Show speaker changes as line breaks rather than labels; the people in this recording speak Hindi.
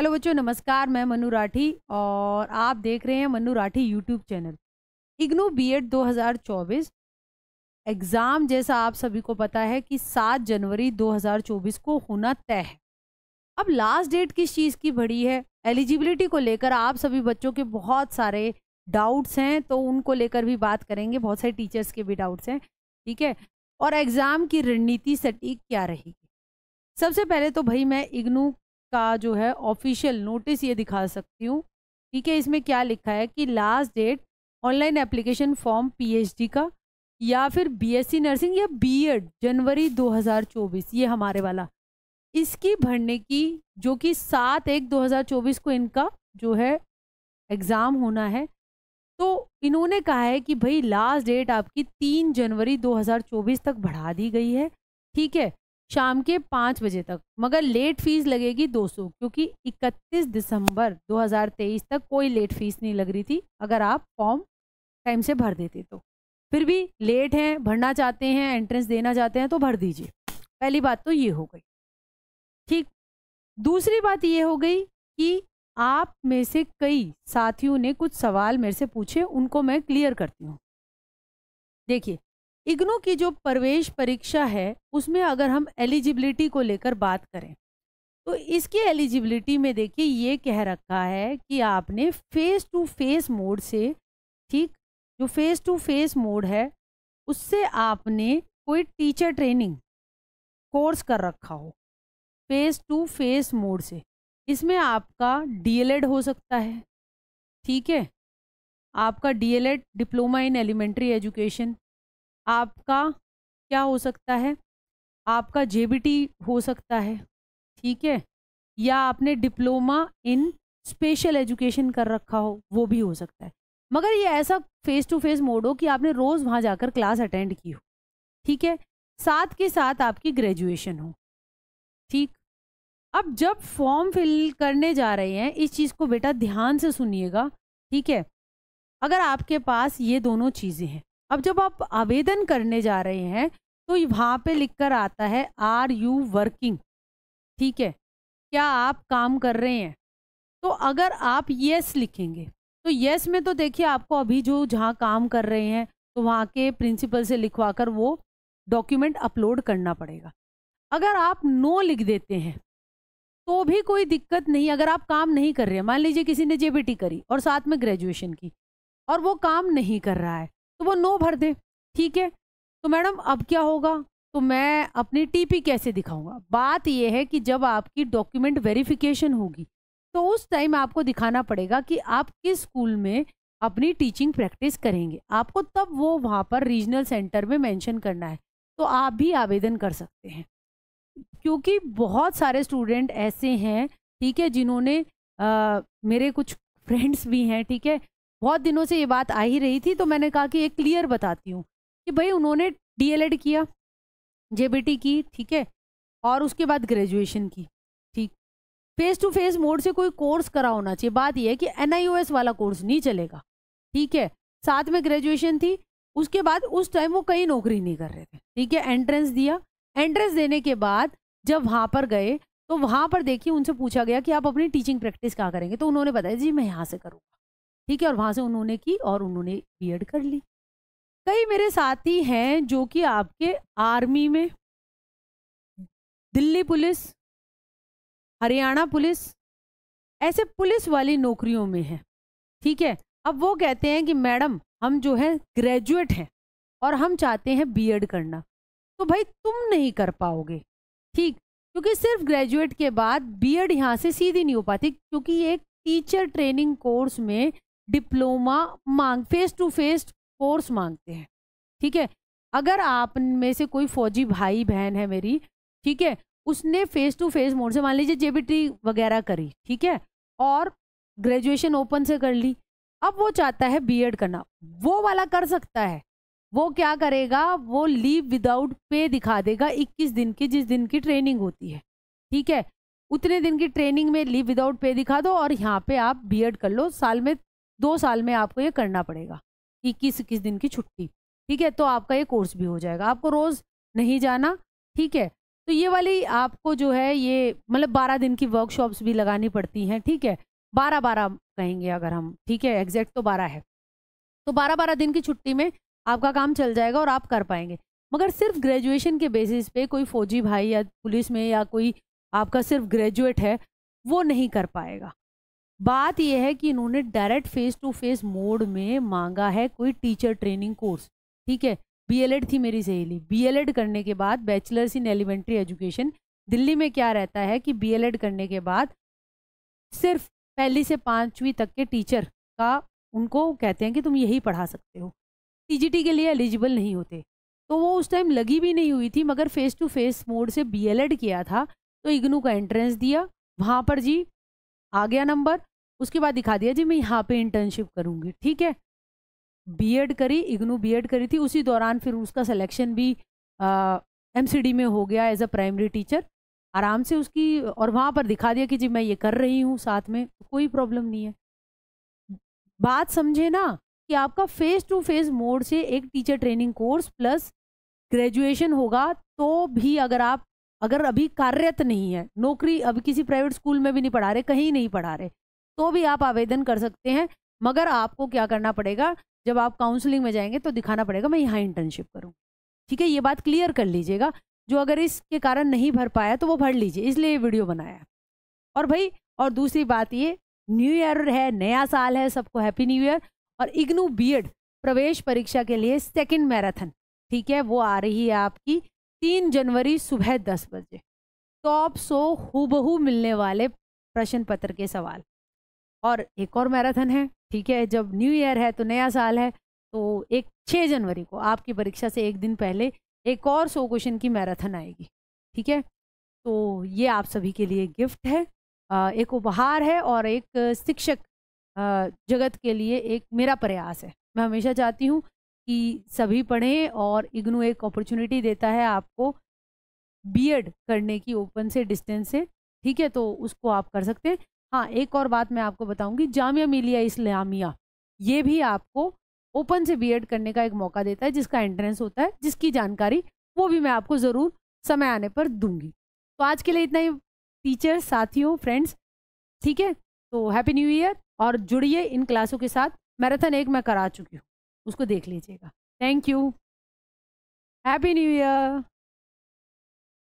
हेलो बच्चों नमस्कार मैं मनु राठी और आप देख रहे हैं Manu Rathi YouTube channel IGNOU B Ed 2024 exam जैसा आप सभी को पता है कि 7 जनवरी 2024 को होना तय है अब लास्ट डेट किस चीज़ की बड़ी है एलिजिबिलिटी को लेकर आप सभी बच्चों के बहुत सारे डाउट्स हैं तो उनको लेकर भी बात करेंगे बहुत सारे टीचर्स के भी डाउट्स हैं ठीक है और एग्ज़ाम की रणनीति सटीक क्या रहेगी सबसे पहले तो भाई मैं इग्नू का जो है ऑफिशियल नोटिस ये दिखा सकती हूँ ठीक है इसमें क्या लिखा है कि last date online application form PhD का या फिर बीएससी नर्सिंग या बीएड जनवरी 2024 ये हमारे वाला इसकी भरने की जो कि सात एक 2024 को इनका जो है एग्ज़ाम होना है तो इन्होंने कहा है कि भाई लास्ट डेट आपकी तीन जनवरी 2024 तक बढ़ा दी गई है ठीक है शाम के पाँच बजे तक मगर लेट फीस लगेगी 200 क्योंकि 31 दिसंबर 2023 तक कोई लेट फीस नहीं लग रही थी अगर आप फॉर्म टाइम से भर देते तो फिर भी लेट हैं भरना चाहते हैं एंट्रेंस देना चाहते हैं तो भर दीजिए पहली बात तो ये हो गई ठीक दूसरी बात ये हो गई कि आप में से कई साथियों ने कुछ सवाल मेरे से पूछे उनको मैं क्लियर करती हूँ देखिए इग्नू की जो प्रवेश परीक्षा है उसमें अगर हम एलिजिबिलिटी को लेकर बात करें तो इसकी एलिजिबिलिटी में देखिए ये कह रखा है कि आपने फेस टू फेस मोड से ठीक जो फेस टू फेस मोड है उससे आपने कोई टीचर ट्रेनिंग कोर्स कर रखा हो फेस टू फेस मोड से इसमें आपका डीएलएड हो सकता है ठीक है आपका D El Ed diploma in elementary education आपका क्या हो सकता है आपका जे हो सकता है ठीक है या आपने डिप्लोमा इन स्पेशल एजुकेशन कर रखा हो वो भी हो सकता है मगर ये ऐसा फेस टू फेस मोड हो कि आपने रोज़ वहाँ जाकर क्लास अटेंड की हो ठीक है साथ के साथ आपकी ग्रेजुएशन हो ठीक अब जब फॉर्म फिल करने जा रहे हैं इस चीज़ को बेटा ध्यान से सुनिएगा ठीक है अगर आपके पास ये दोनों चीज़ें हैं अब जब आप आवेदन करने जा रहे हैं तो वहाँ पे लिख कर आता है आर यू वर्किंग ठीक है क्या आप काम कर रहे हैं तो अगर आप यस लिखेंगे तो यस में तो देखिए आपको अभी जो जहाँ काम कर रहे हैं तो वहाँ के प्रिंसिपल से लिखवा कर वो डॉक्यूमेंट अपलोड करना पड़ेगा अगर आप नो लिख देते हैं तो भी कोई दिक्कत नहीं अगर आप काम नहीं कर रहे हैं मान लीजिए किसी ने जे करी और साथ में ग्रेजुएशन की और वो काम नहीं कर रहा है तो वो नो भर दे ठीक है तो मैडम अब क्या होगा तो मैं अपनी टीपी कैसे दिखाऊंगा बात यह है कि जब आपकी डॉक्यूमेंट वेरिफिकेशन होगी तो उस टाइम आपको दिखाना पड़ेगा कि आप किस स्कूल में अपनी टीचिंग प्रैक्टिस करेंगे आपको तब वो वहाँ पर रीजनल सेंटर में मैंशन करना है तो आप भी आवेदन कर सकते हैं क्योंकि बहुत सारे स्टूडेंट ऐसे हैं ठीक है जिन्होंने मेरे कुछ फ्रेंड्स भी हैं ठीक है बहुत दिनों से ये बात आ ही रही थी तो मैंने कहा कि एक क्लियर बताती हूँ कि भाई उन्होंने डीएलएड किया जेबीटी की ठीक है और उसके बाद ग्रेजुएशन की ठीक फेस टू फेस मोड से कोई कोर्स करा होना चाहिए बात यह है कि एनआईओएस वाला कोर्स नहीं चलेगा ठीक है साथ में ग्रेजुएशन थी उसके बाद उस टाइम वो कहीं नौकरी नहीं कर रहे थे ठीक है एंट्रेंस दिया एंट्रेंस देने के बाद जब वहाँ पर गए तो वहाँ पर देखिए उनसे पूछा गया कि आप अपनी टीचिंग प्रैक्टिस कहाँ करेंगे तो उन्होंने बताया जी मैं यहाँ से करूँगा ठीक है और वहाँ से उन्होंने की और उन्होंने बी कर ली कई मेरे साथी हैं जो कि आपके आर्मी में दिल्ली पुलिस हरियाणा पुलिस ऐसे पुलिस वाली नौकरियों में है ठीक है अब वो कहते हैं कि मैडम हम जो है ग्रेजुएट हैं और हम चाहते हैं बीएड करना तो भाई तुम नहीं कर पाओगे ठीक क्योंकि सिर्फ ग्रेजुएट के बाद बीएड यहाँ से सीधी नहीं हो पाती क्योंकि एक टीचर ट्रेनिंग कोर्स में डिप्लोमा मांग फेस टू फेस कोर्स मांगते हैं ठीक है अगर आप में से कोई फौजी भाई बहन है मेरी ठीक है उसने फेस टू फेस मोड से मान लीजिए जेबीटी वगैरह करी ठीक है और ग्रेजुएशन ओपन से कर ली अब वो चाहता है बीएड करना वो वाला कर सकता है वो क्या करेगा वो लीव विदाउट पे दिखा देगा 21 दिन की जिस दिन की ट्रेनिंग होती है ठीक है उतने दिन की ट्रेनिंग में लीव विदाउट पे दिखा दो और यहाँ पे आप बीएड कर लो साल में दो साल में आपको ये करना पड़ेगा इक्कीस इक्कीस दिन की छुट्टी ठीक है तो आपका ये कोर्स भी हो जाएगा आपको रोज़ नहीं जाना ठीक है तो ये वाली आपको जो है ये मतलब बारह दिन की वर्कशॉप्स भी लगानी पड़ती हैं ठीक है बारह बारह कहेंगे अगर हम ठीक है एग्जैक्ट तो बारह है तो बारह बारह दिन की छुट्टी में आपका काम चल जाएगा और आप कर पाएंगे मगर सिर्फ ग्रेजुएशन के बेसिस पे कोई फौजी भाई या पुलिस में या कोई आपका सिर्फ ग्रेजुएट है वो नहीं कर पाएगा बात यह है कि इन्होंने direct face to face mode में मांगा है कोई टीचर ट्रेनिंग कोर्स ठीक है बीएलएड थी मेरी सहेली बीएलएड करने के बाद bachelors in elementary education Delhi में क्या रहता है कि बीएलएड करने के बाद सिर्फ पहली से पाँचवीं तक के टीचर का उनको कहते हैं कि तुम यही पढ़ा सकते हो टी के लिए एलिजिबल नहीं होते तो वो उस टाइम लगी भी नहीं हुई थी मगर फेस टू फेस मोड से बी किया था तो इग्नू का एंट्रेंस दिया वहाँ पर जी आ गया नंबर उसके बाद दिखा दिया जी मैं यहाँ पे इंटर्नशिप करूँगी ठीक है बीएड करी इग्नू बीएड करी थी उसी दौरान फिर उसका सिलेक्शन भी एमसीडी में हो गया एज अ प्राइमरी टीचर आराम से उसकी और वहाँ पर दिखा दिया कि जी मैं ये कर रही हूँ साथ में कोई प्रॉब्लम नहीं है बात समझे ना कि आपका फेस टू फेस मोड से एक teacher training course plus graduation होगा तो भी अगर आप अगर अभी कार्यरत नहीं है नौकरी अभी किसी प्राइवेट स्कूल में भी नहीं पढ़ा रहे कहीं नहीं पढ़ा रहे तो भी आप आवेदन कर सकते हैं मगर आपको क्या करना पड़ेगा जब आप काउंसलिंग में जाएंगे तो दिखाना पड़ेगा मैं यहाँ इंटर्नशिप करूँ ठीक है ये बात क्लियर कर लीजिएगा जो अगर इसके कारण नहीं भर पाया तो वो भर लीजिए इसलिए वीडियो बनाया और भाई और दूसरी बात ये न्यू ईयर है नया साल है सबको हैप्पी न्यू ईयर और इग्नू बी प्रवेश परीक्षा के लिए सेकेंड मैराथन ठीक है वो आ रही है आपकी तीन जनवरी सुबह दस बजे टॉप तो सो हूबहू मिलने वाले प्रश्न पत्र के सवाल और एक और मैराथन है ठीक है जब न्यू ईयर है तो नया साल है तो एक छः जनवरी को आपकी परीक्षा से एक दिन पहले एक और सौ क्वेश्चन की मैराथन आएगी ठीक है तो ये आप सभी के लिए गिफ्ट है एक उपहार है और एक शिक्षक जगत के लिए एक मेरा प्रयास है मैं हमेशा चाहती हूँ कि सभी पढ़ें और इग्नू एक अपॉर्चुनिटी देता है आपको बीएड करने की ओपन से डिस्टेंस से ठीक है तो उसको आप कर सकते हैं हाँ एक और बात मैं आपको बताऊंगी जामिया मिलिया इस्लामिया ये भी आपको ओपन से बीएड करने का एक मौका देता है जिसका एंट्रेंस होता है जिसकी जानकारी वो भी मैं आपको ज़रूर समय आने पर दूंगी तो आज के लिए इतना ही टीचर साथियों फ्रेंड्स ठीक है तो हैप्पी न्यू ईयर और जुड़िए इन क्लासों के साथ मैराथन एक मैं करा चुकी हूँ उसको देख लीजिएगा thank you happy new year